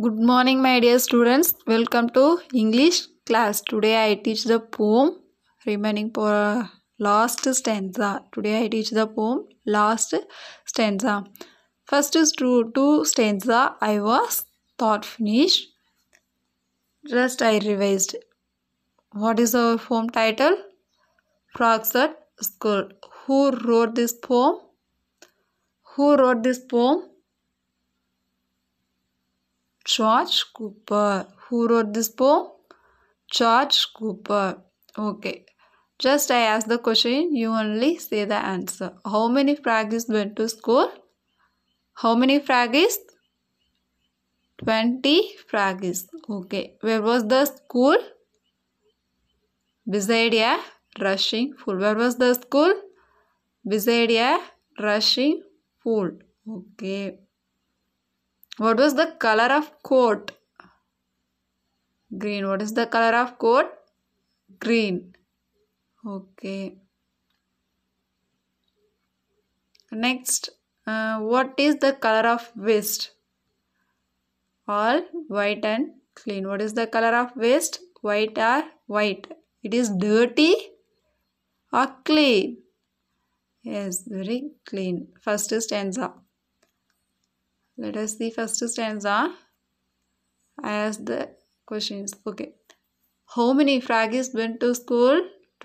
Good morning, my dear students. Welcome to English class. Today I teach the poem remaining for last stanza. Today I teach the poem last stanza. First is two, two stanza. I was thought finished. Just I revised. What is our poem title? Frogs at School. Who wrote this poem? Who wrote this poem? George Cooper. Who wrote this poem? George Cooper. Okay. Just I ask the question, you only say the answer. How many fragists went to school? How many fragists? 20 fragists. Okay. Where was the school? Bizadia rushing full. Where was the school? Bizadia rushing full. Okay what was the color of coat green what is the color of coat green okay next uh, what is the color of vest all white and clean what is the color of vest white or white it is dirty or clean yes very clean first up let us see first stanza ask the questions okay how many fraggies went to school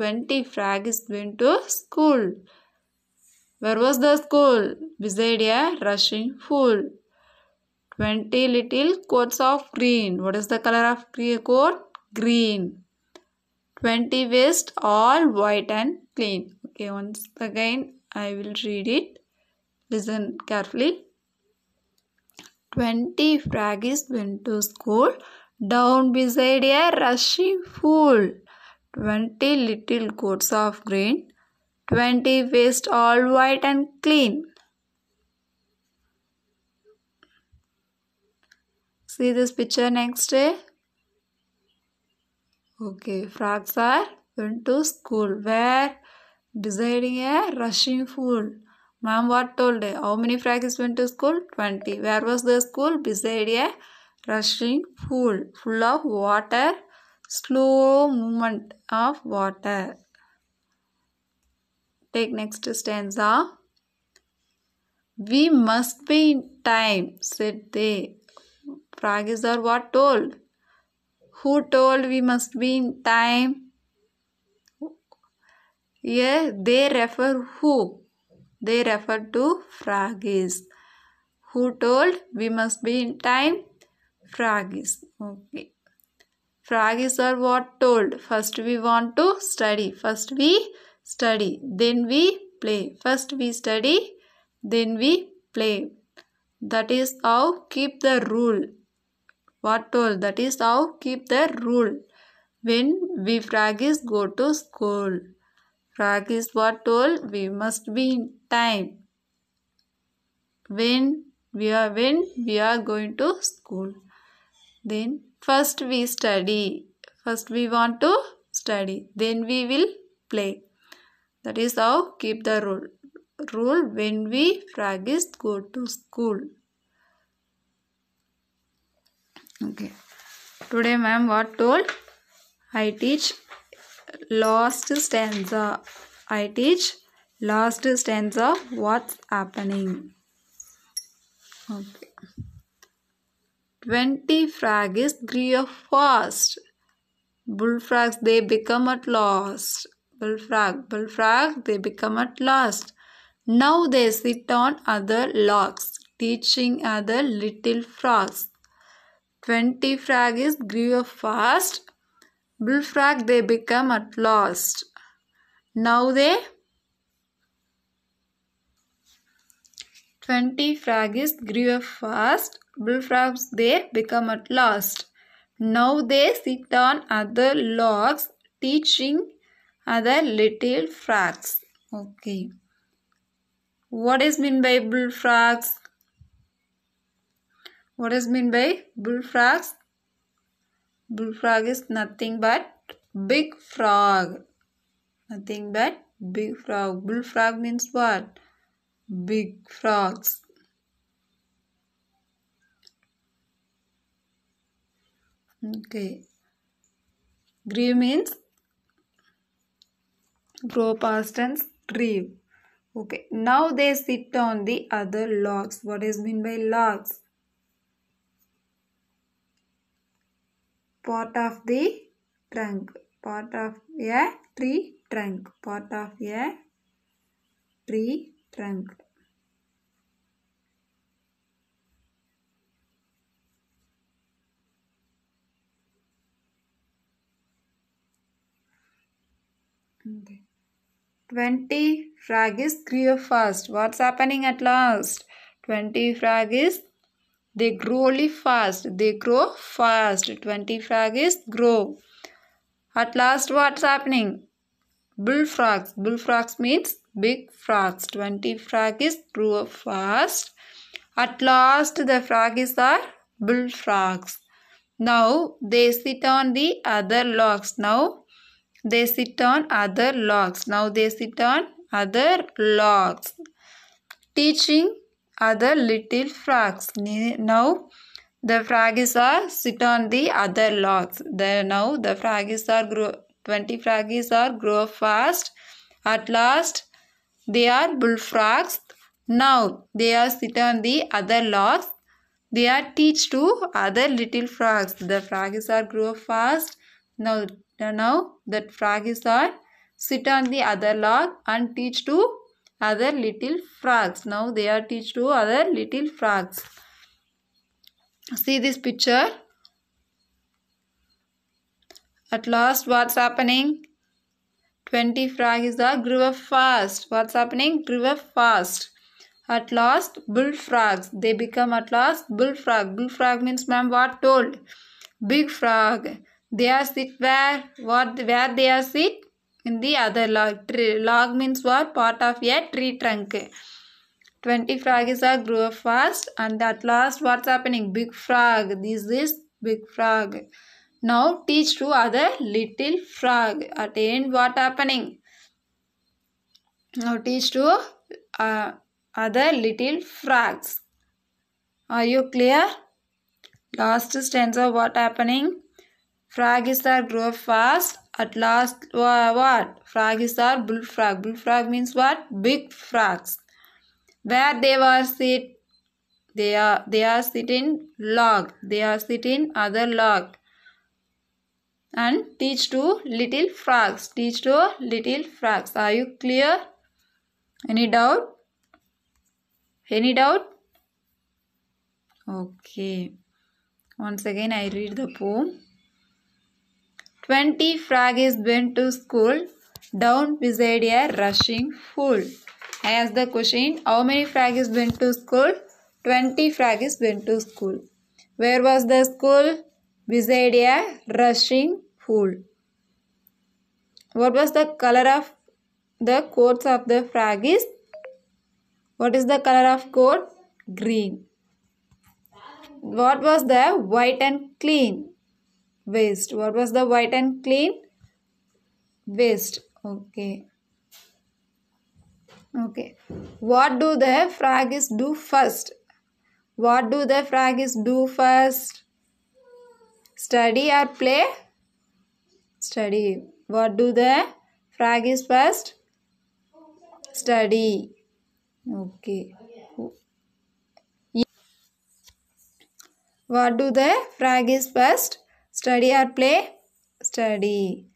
20 fraggies went to school where was the school beside a rushing pool 20 little coats of green what is the color of green coat green 20 waist all white and clean okay once again i will read it listen carefully Twenty fraggies went to school. Down beside a rushing pool. Twenty little coats of green. Twenty vests all white and clean. See this picture next day. Okay, frogs are went to school. Where? Deciding a rushing pool. Ma'am what told? How many fraggies went to school? 20. Where was the school? Beside a rushing pool full of water. Slow movement of water. Take next stanza. We must be in time, said they. Fraggies are what told? Who told we must be in time? Yeah, they refer who? They refer to fragis Who told? We must be in time. fragis Okay. fragis are what told? First we want to study. First we study. Then we play. First we study. Then we play. That is how keep the rule. What told? That is how keep the rule when we fragis go to school. Frog is what told? We must be in time. When we are when we are going to school. Then first we study. First we want to study. Then we will play. That is how keep the rule. Rule when we frog is go to school. Okay. Today ma'am what told? I teach last stanza. I teach last stanza what's happening. Okay. 20 frogs grow fast. Bullfrogs they become at last. Bullfrog, bullfrog they become at last. Now they sit on other logs, teaching other little frogs. 20 frogs grow fast. Bullfrog they become at last. Now they 20 frogs grew fast. Bullfrogs they become at last. Now they sit on other logs teaching other little frogs. Okay. What is mean by bullfrogs? What is mean by bullfrogs? Bullfrog is nothing but big frog. Nothing but big frog. Bullfrog means what? Big frogs. Okay. Grieve means grow past and Grieve. Okay. Now they sit on the other logs. What is mean by logs? part of the trunk, part of a tree trunk, part of a tree trunk. 20 frag is clear first. What's happening at last? 20 frag is they grow only fast. They grow fast. Twenty is grow. At last, what's happening? Bullfrogs. Bullfrogs means big frogs. 20 frog is grow fast. At last, the frogs are bullfrogs. Now, they sit on the other logs. Now, they sit on other logs. Now, they sit on other logs. Teaching other little frogs. Now the frogs are sit on the other logs. The, now the frogs are grow, 20 frogs are grow fast. At last they are bullfrogs. Now they are sit on the other logs. They are teach to other little frogs. The frogs are grow fast. Now, now that frogs are sit on the other log and teach to other little frogs. Now they are teach to other little frogs. See this picture. At last what's happening? 20 frog is the grew up fast. What's happening? Grew up fast. At last bullfrogs. They become at last bullfrog. Bullfrog means ma'am what told? Big frog. They are sit where? What where they are sit? in the other log. log means what? Part of a tree trunk. 20 frogs are grow fast and at last what's happening? Big frog. This is big frog. Now teach to other little frog. At the end what happening? Now teach to uh, other little frogs. Are you clear? Last stanza what happening? Frog is that grow fast at last, what? Frogs are bullfrog. Bullfrog means what? Big frogs. Where they were sit, they are they are sitting log. They are sitting other log. And teach to little frogs. Teach to little frogs. Are you clear? Any doubt? Any doubt? Okay. Once again, I read the poem. Twenty froggies went to school down beside a rushing pool. I asked the question, how many froggies went to school? 20 froggies went to school. Where was the school? Beside a rushing pool. What was the color of the coats of the froggies? What is the color of coat? Green. What was the white and clean? waste what was the white and clean waste okay okay what do the fraggies do first what do the fraggies do first study or play study what do the fraggies first study okay what do the fraggies first Study or play? Study.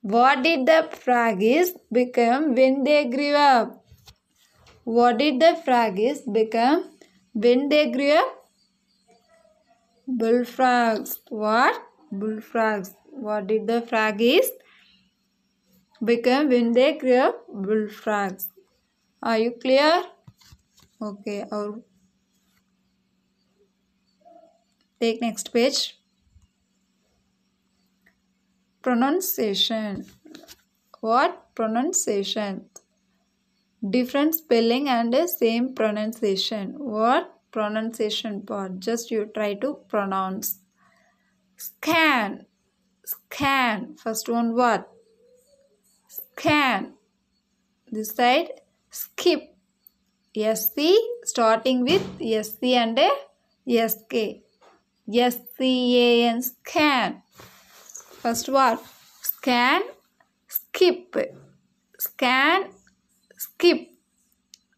What did the froggies become when they grew up? What did the froggies become when they grew up? Bullfrogs. What? Bullfrogs. What did the froggies become when they grew up? Bullfrogs. Are you clear? Okay. Or take next page pronunciation what pronunciation different spelling and same pronunciation what pronunciation part just you try to pronounce scan scan first one word scan this side skip sc starting with sc and sk scan scan First one, scan, skip. Scan, skip.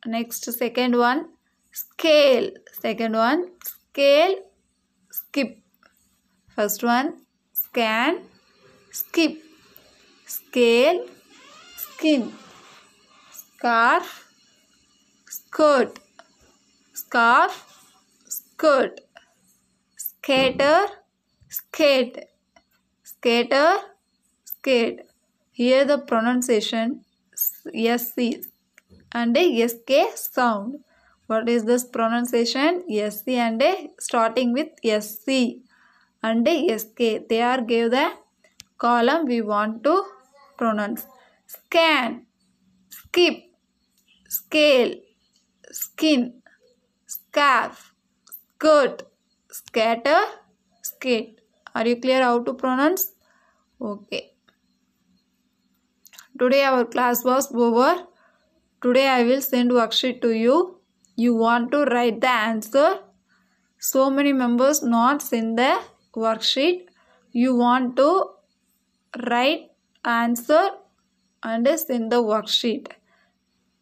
Next second one scale. Second one scale, skip. First one scan, skip. Scale, skin. Scarf, skirt. Scarf, skirt. Skater, skate skater skate here the pronunciation s c and a sk sound what is this pronunciation s c and a starting with sc and a sk they are give the column we want to pronounce scan skip scale skin scarf skirt scatter skate are you clear how to pronounce? Okay. Today our class was over. Today I will send worksheet to you. You want to write the answer. So many members not send the worksheet. You want to write answer and send the worksheet.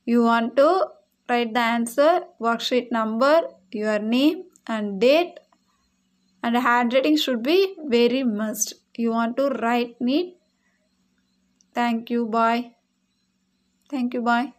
You want to write the answer, worksheet number, your name and date and handwriting should be very must you want to write neat thank you bye thank you bye